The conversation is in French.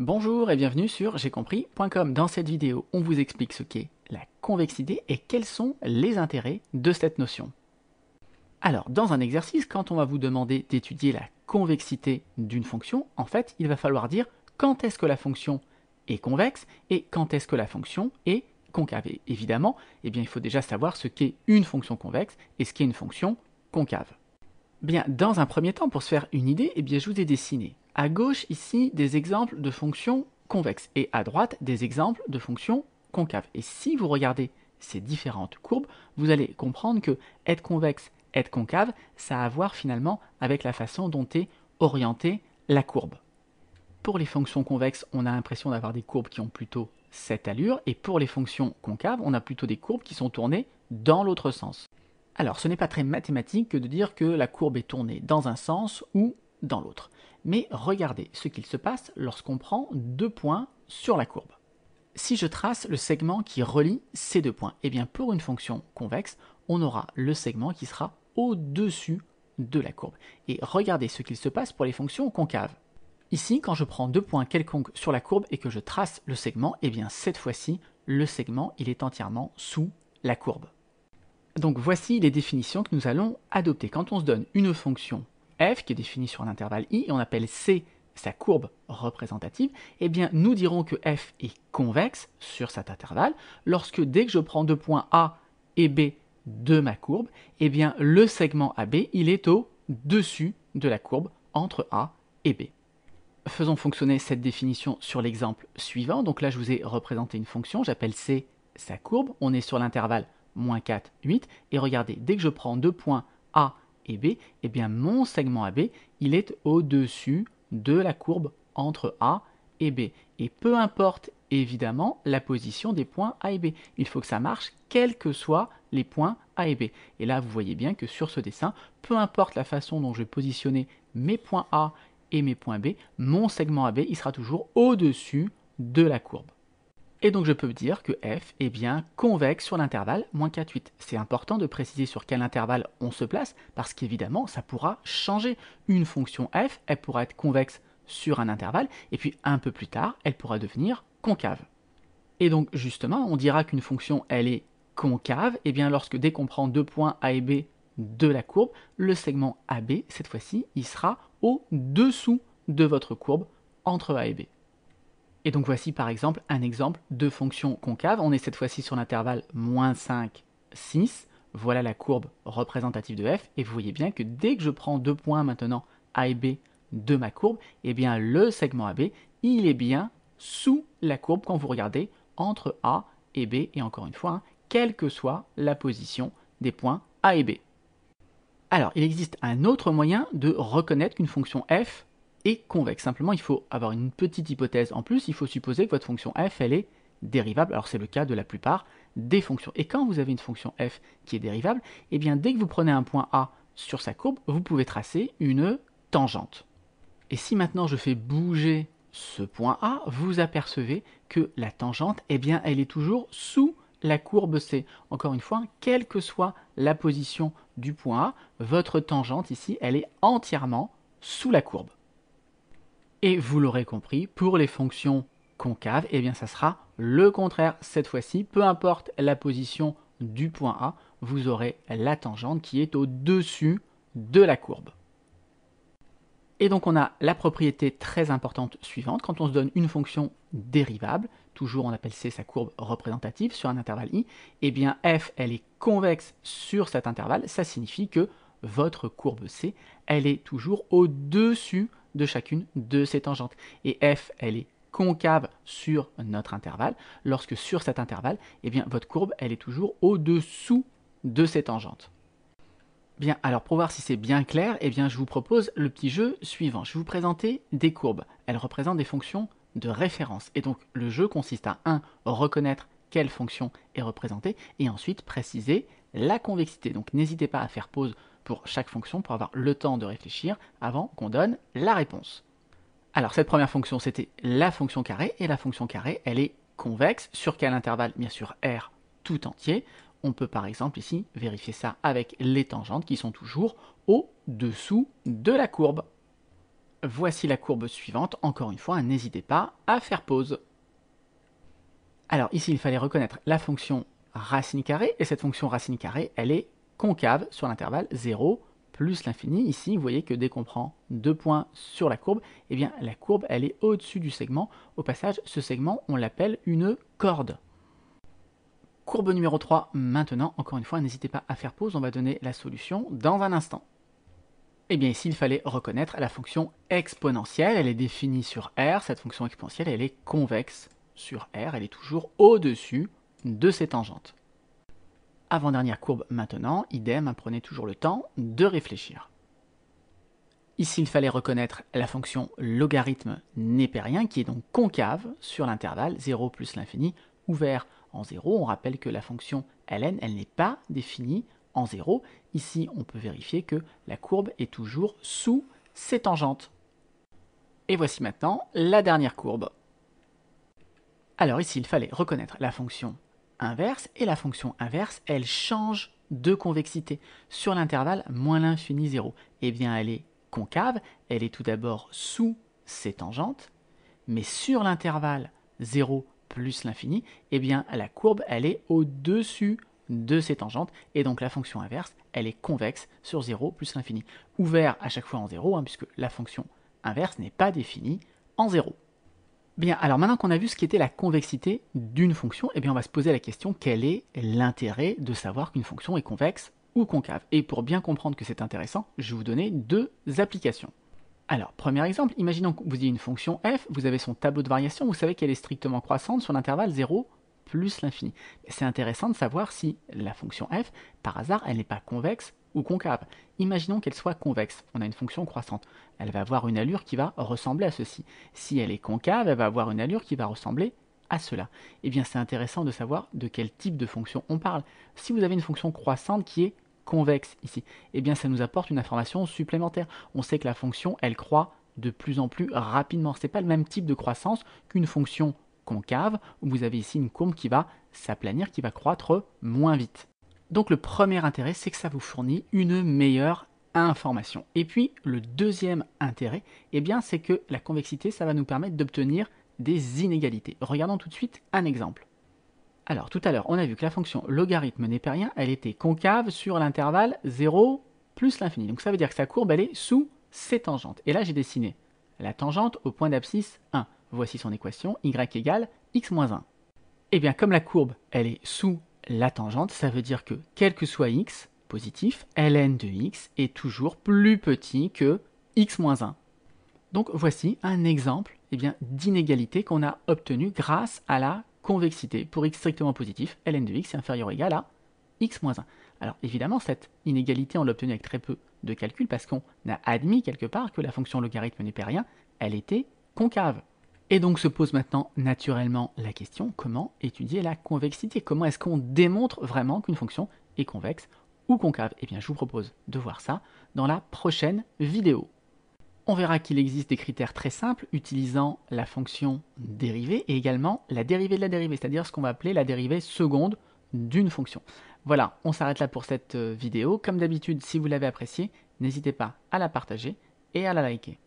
Bonjour et bienvenue sur j'ai compris.com. Dans cette vidéo, on vous explique ce qu'est la convexité et quels sont les intérêts de cette notion. Alors, dans un exercice, quand on va vous demander d'étudier la convexité d'une fonction, en fait, il va falloir dire quand est-ce que la fonction est convexe et quand est-ce que la fonction est concave. Et évidemment, eh bien, il faut déjà savoir ce qu'est une fonction convexe et ce qu'est une fonction concave. Bien, dans un premier temps, pour se faire une idée, eh bien, je vous ai dessiné à gauche ici des exemples de fonctions convexes et à droite des exemples de fonctions concaves. Et si vous regardez ces différentes courbes, vous allez comprendre que être convexe, être concave, ça a à voir finalement avec la façon dont est orientée la courbe. Pour les fonctions convexes, on a l'impression d'avoir des courbes qui ont plutôt cette allure, et pour les fonctions concaves, on a plutôt des courbes qui sont tournées dans l'autre sens. Alors, ce n'est pas très mathématique que de dire que la courbe est tournée dans un sens ou dans l'autre mais regardez ce qu'il se passe lorsqu'on prend deux points sur la courbe. Si je trace le segment qui relie ces deux points, et eh bien pour une fonction convexe, on aura le segment qui sera au-dessus de la courbe. Et regardez ce qu'il se passe pour les fonctions concaves. Ici, quand je prends deux points quelconques sur la courbe et que je trace le segment, eh bien cette fois-ci, le segment il est entièrement sous la courbe. Donc voici les définitions que nous allons adopter. Quand on se donne une fonction f qui est définie sur un intervalle i, et on appelle c sa courbe représentative, eh bien nous dirons que f est convexe sur cet intervalle lorsque dès que je prends deux points A et B de ma courbe, eh bien le segment AB, il est au-dessus de la courbe entre A et B. Faisons fonctionner cette définition sur l'exemple suivant. Donc là, je vous ai représenté une fonction, j'appelle C sa courbe. On est sur l'intervalle moins 4, 8. Et regardez, dès que je prends deux points A et B, eh bien mon segment AB, il est au-dessus de la courbe entre A et B. Et peu importe évidemment la position des points A et B. Il faut que ça marche quels que soient les points A et B. Et là, vous voyez bien que sur ce dessin, peu importe la façon dont je vais positionner mes points A et mes points B, mon segment AB, il sera toujours au-dessus de la courbe. Et donc je peux dire que f est bien convexe sur l'intervalle moins 4, 8. C'est important de préciser sur quel intervalle on se place parce qu'évidemment ça pourra changer. Une fonction f, elle pourra être convexe sur un intervalle et puis un peu plus tard elle pourra devenir concave. Et donc justement on dira qu'une fonction elle est concave et eh bien lorsque dès qu'on prend deux points A et B de la courbe, le segment AB cette fois-ci il sera au-dessous de votre courbe entre A et B. Et donc voici par exemple un exemple de fonction concave. On est cette fois-ci sur l'intervalle moins 5, 6. Voilà la courbe représentative de f. Et vous voyez bien que dès que je prends deux points maintenant A et B de ma courbe, et eh bien le segment AB, il est bien sous la courbe quand vous regardez entre A et B. Et encore une fois, hein, quelle que soit la position des points A et B. Alors, il existe un autre moyen de reconnaître qu'une fonction f convexe. Simplement, il faut avoir une petite hypothèse en plus, il faut supposer que votre fonction f, elle est dérivable. Alors c'est le cas de la plupart des fonctions. Et quand vous avez une fonction f qui est dérivable, et eh bien dès que vous prenez un point A sur sa courbe, vous pouvez tracer une tangente. Et si maintenant je fais bouger ce point A, vous apercevez que la tangente, eh bien elle est toujours sous la courbe C. Encore une fois, quelle que soit la position du point A, votre tangente ici, elle est entièrement sous la courbe. Et vous l'aurez compris, pour les fonctions concaves, et eh bien ça sera le contraire cette fois-ci. Peu importe la position du point A, vous aurez la tangente qui est au-dessus de la courbe. Et donc on a la propriété très importante suivante. Quand on se donne une fonction dérivable, toujours on appelle C sa courbe représentative sur un intervalle I, et eh bien f elle est convexe sur cet intervalle, ça signifie que votre courbe C, elle est toujours au-dessus de chacune de ces tangentes. Et f, elle est concave sur notre intervalle, lorsque sur cet intervalle, eh bien, votre courbe, elle est toujours au-dessous de ces tangentes. Bien, alors pour voir si c'est bien clair, eh bien, je vous propose le petit jeu suivant. Je vais vous présenter des courbes. Elles représentent des fonctions de référence. Et donc, le jeu consiste à 1. reconnaître quelle fonction est représentée, et ensuite préciser la convexité. Donc n'hésitez pas à faire pause pour chaque fonction pour avoir le temps de réfléchir avant qu'on donne la réponse. Alors cette première fonction, c'était la fonction carrée, et la fonction carré elle est convexe, sur quel intervalle Bien sûr R tout entier. On peut par exemple ici vérifier ça avec les tangentes qui sont toujours au-dessous de la courbe. Voici la courbe suivante, encore une fois, n'hésitez pas à faire pause. Alors ici, il fallait reconnaître la fonction racine carrée, et cette fonction racine carrée, elle est concave sur l'intervalle 0 plus l'infini. Ici, vous voyez que dès qu'on prend deux points sur la courbe, et eh bien la courbe, elle est au-dessus du segment. Au passage, ce segment, on l'appelle une corde. Courbe numéro 3 maintenant, encore une fois, n'hésitez pas à faire pause, on va donner la solution dans un instant. Et eh bien ici, il fallait reconnaître la fonction exponentielle, elle est définie sur R, cette fonction exponentielle, elle est convexe sur R, elle est toujours au-dessus de ses tangentes. Avant-dernière courbe maintenant, idem, hein, prenez toujours le temps de réfléchir. Ici, il fallait reconnaître la fonction logarithme népérien qui est donc concave sur l'intervalle 0 plus l'infini ouvert en 0. On rappelle que la fonction ln, elle n'est pas définie en 0. Ici, on peut vérifier que la courbe est toujours sous ses tangentes. Et voici maintenant la dernière courbe. Alors ici, il fallait reconnaître la fonction inverse, et la fonction inverse, elle change de convexité sur l'intervalle moins l'infini 0. Eh bien, elle est concave, elle est tout d'abord sous ses tangentes, mais sur l'intervalle 0 plus l'infini, eh bien, la courbe, elle est au-dessus de ses tangentes, et donc la fonction inverse, elle est convexe sur 0 plus l'infini, ouvert à chaque fois en 0, hein, puisque la fonction inverse n'est pas définie en 0. Bien, alors maintenant qu'on a vu ce qu'était la convexité d'une fonction, eh bien on va se poser la question quel est l'intérêt de savoir qu'une fonction est convexe ou concave Et pour bien comprendre que c'est intéressant, je vais vous donner deux applications. Alors, premier exemple, imaginons que vous ayez une fonction f, vous avez son tableau de variation, vous savez qu'elle est strictement croissante sur l'intervalle 0 plus l'infini. C'est intéressant de savoir si la fonction f, par hasard, elle n'est pas convexe ou concave. Imaginons qu'elle soit convexe, on a une fonction croissante. Elle va avoir une allure qui va ressembler à ceci. Si elle est concave, elle va avoir une allure qui va ressembler à cela. Eh bien, c'est intéressant de savoir de quel type de fonction on parle. Si vous avez une fonction croissante qui est convexe ici, eh bien, ça nous apporte une information supplémentaire. On sait que la fonction, elle croît de plus en plus rapidement. Ce n'est pas le même type de croissance qu'une fonction concave, où vous avez ici une courbe qui va s'aplanir, qui va croître moins vite. Donc le premier intérêt, c'est que ça vous fournit une meilleure information. Et puis le deuxième intérêt, eh bien, c'est que la convexité, ça va nous permettre d'obtenir des inégalités. Regardons tout de suite un exemple. Alors tout à l'heure, on a vu que la fonction logarithme népérien, elle était concave sur l'intervalle 0 plus l'infini. Donc ça veut dire que sa courbe, elle est sous ses tangentes. Et là, j'ai dessiné la tangente au point d'abscisse 1. Voici son équation, y égale x moins 1. Et eh bien comme la courbe, elle est sous la tangente, ça veut dire que quel que soit x positif, ln de x est toujours plus petit que x-1. Donc voici un exemple eh d'inégalité qu'on a obtenue grâce à la convexité. Pour x strictement positif, ln de x est inférieur ou égal à x-1. moins Alors évidemment, cette inégalité, on l'a obtenue avec très peu de calcul parce qu'on a admis quelque part que la fonction logarithme n'est pas rien, elle était concave. Et donc se pose maintenant naturellement la question comment étudier la convexité Comment est-ce qu'on démontre vraiment qu'une fonction est convexe ou concave Eh bien, je vous propose de voir ça dans la prochaine vidéo. On verra qu'il existe des critères très simples utilisant la fonction dérivée et également la dérivée de la dérivée, c'est-à-dire ce qu'on va appeler la dérivée seconde d'une fonction. Voilà, on s'arrête là pour cette euh, vidéo. Comme d'habitude, si vous l'avez appréciée, n'hésitez pas à la partager et à la liker.